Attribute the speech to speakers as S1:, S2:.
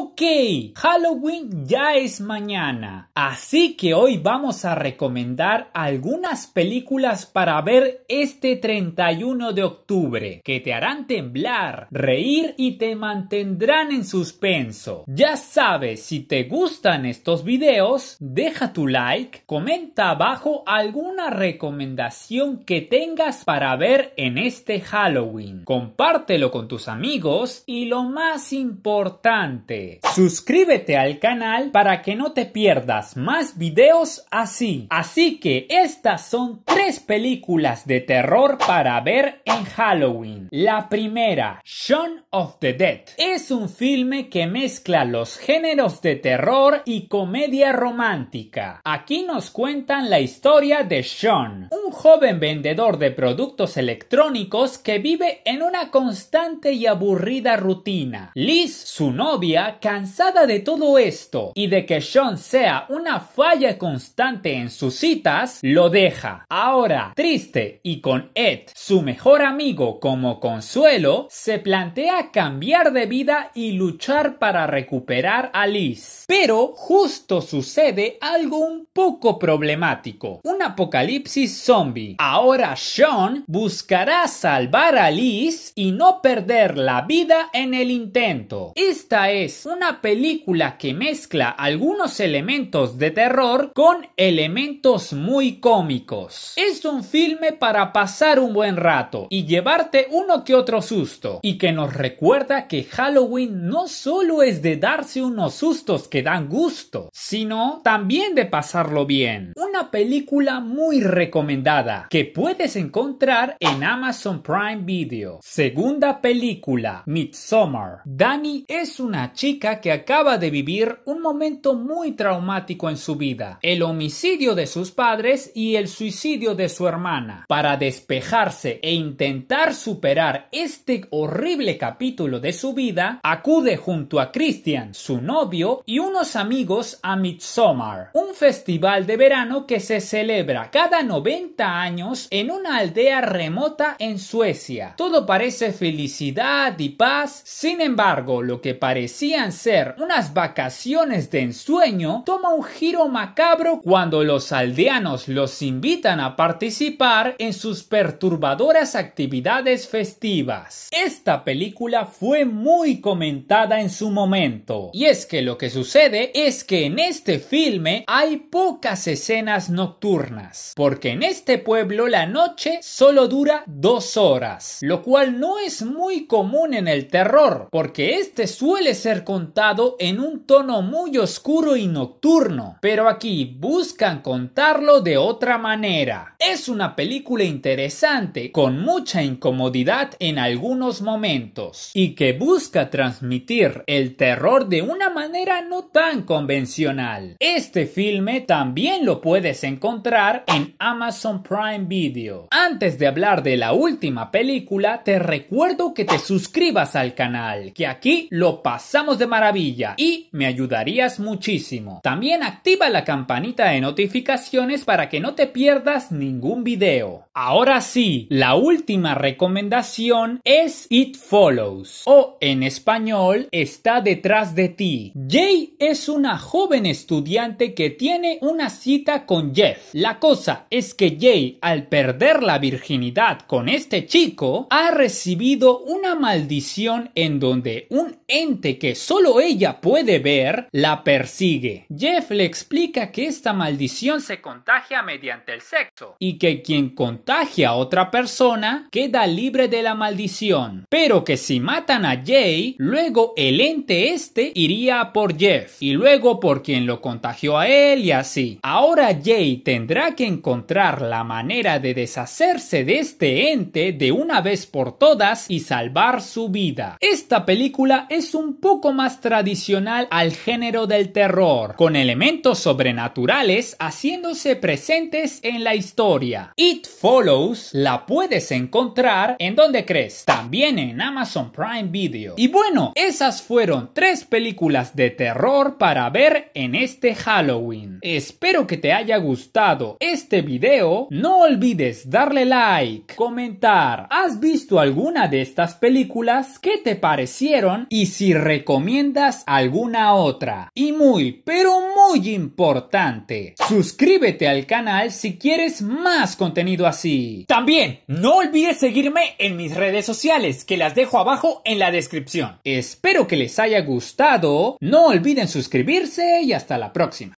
S1: Ok, Halloween ya es mañana, así que hoy vamos a recomendar algunas películas para ver este 31 de octubre que te harán temblar, reír y te mantendrán en suspenso. Ya sabes, si te gustan estos videos, deja tu like, comenta abajo alguna recomendación que tengas para ver en este Halloween, compártelo con tus amigos y lo más importante, Suscríbete al canal para que no te pierdas más videos así. Así que estas son tres películas de terror para ver en Halloween. La primera, Shaun of the Dead, es un filme que mezcla los géneros de terror y comedia romántica. Aquí nos cuentan la historia de Sean, un joven vendedor de productos electrónicos que vive en una constante y aburrida rutina. Liz, su novia, cansada de todo esto y de que Sean sea una falla constante en sus citas, lo deja. Ahora, triste y con Ed, su mejor amigo como consuelo, se plantea cambiar de vida y luchar para recuperar a Liz. Pero justo sucede algo un poco problemático, un apocalipsis zombie. Ahora Sean buscará salvar a Liz y no perder la vida en el intento. Esta es una película que mezcla algunos elementos de terror con elementos muy cómicos. Es un filme para pasar un buen rato y llevarte uno que otro susto y que nos recuerda que Halloween no solo es de darse unos sustos que dan gusto, sino también de pasarlo bien. Una película muy recomendada que puedes encontrar en Amazon Prime Video. Segunda película, Midsommar. Danny es una chica que acaba de vivir un momento muy traumático en su vida, el homicidio de sus padres y el suicidio de su hermana. Para despejarse e intentar superar este horrible capítulo de su vida, acude junto a Christian, su novio, y unos amigos a Midsommar, un festival de verano que se celebra cada 90 años en una aldea remota en Suecia. Todo parece felicidad y paz, sin embargo, lo que parecía ser unas vacaciones de ensueño toma un giro macabro cuando los aldeanos los invitan a participar en sus perturbadoras actividades festivas. Esta película fue muy comentada en su momento, y es que lo que sucede es que en este filme hay pocas escenas nocturnas, porque en este pueblo la noche solo dura dos horas, lo cual no es muy común en el terror, porque este suele ser contado en un tono muy oscuro y nocturno, pero aquí buscan contarlo de otra manera. Es una película interesante, con mucha incomodidad en algunos momentos, y que busca transmitir el terror de una manera no tan convencional. Este filme también lo puedes encontrar en Amazon Prime Video. Antes de hablar de la última película, te recuerdo que te suscribas al canal, que aquí lo pasamos de maravilla y me ayudarías muchísimo. También activa la campanita de notificaciones para que no te pierdas ni ningún video Ahora sí, la última recomendación es It Follows o en español está detrás de ti. Jay es una joven estudiante que tiene una cita con Jeff. La cosa es que Jay al perder la virginidad con este chico ha recibido una maldición en donde un ente que solo ella puede ver la persigue. Jeff le explica que esta maldición se contagia mediante el sexo y que quien a otra persona, queda libre de la maldición. Pero que si matan a Jay, luego el ente este iría por Jeff y luego por quien lo contagió a él y así. Ahora Jay tendrá que encontrar la manera de deshacerse de este ente de una vez por todas y salvar su vida. Esta película es un poco más tradicional al género del terror, con elementos sobrenaturales haciéndose presentes en la historia. It la puedes encontrar en donde crees, también en Amazon Prime Video. Y bueno, esas fueron tres películas de terror para ver en este Halloween. Espero que te haya gustado este video. No olvides darle like, comentar, ¿has visto alguna de estas películas? ¿Qué te parecieron? Y si recomiendas alguna otra. Y muy, pero muy importante, suscríbete al canal si quieres más contenido así también, no olvides seguirme en mis redes sociales, que las dejo abajo en la descripción. Espero que les haya gustado, no olviden suscribirse y hasta la próxima.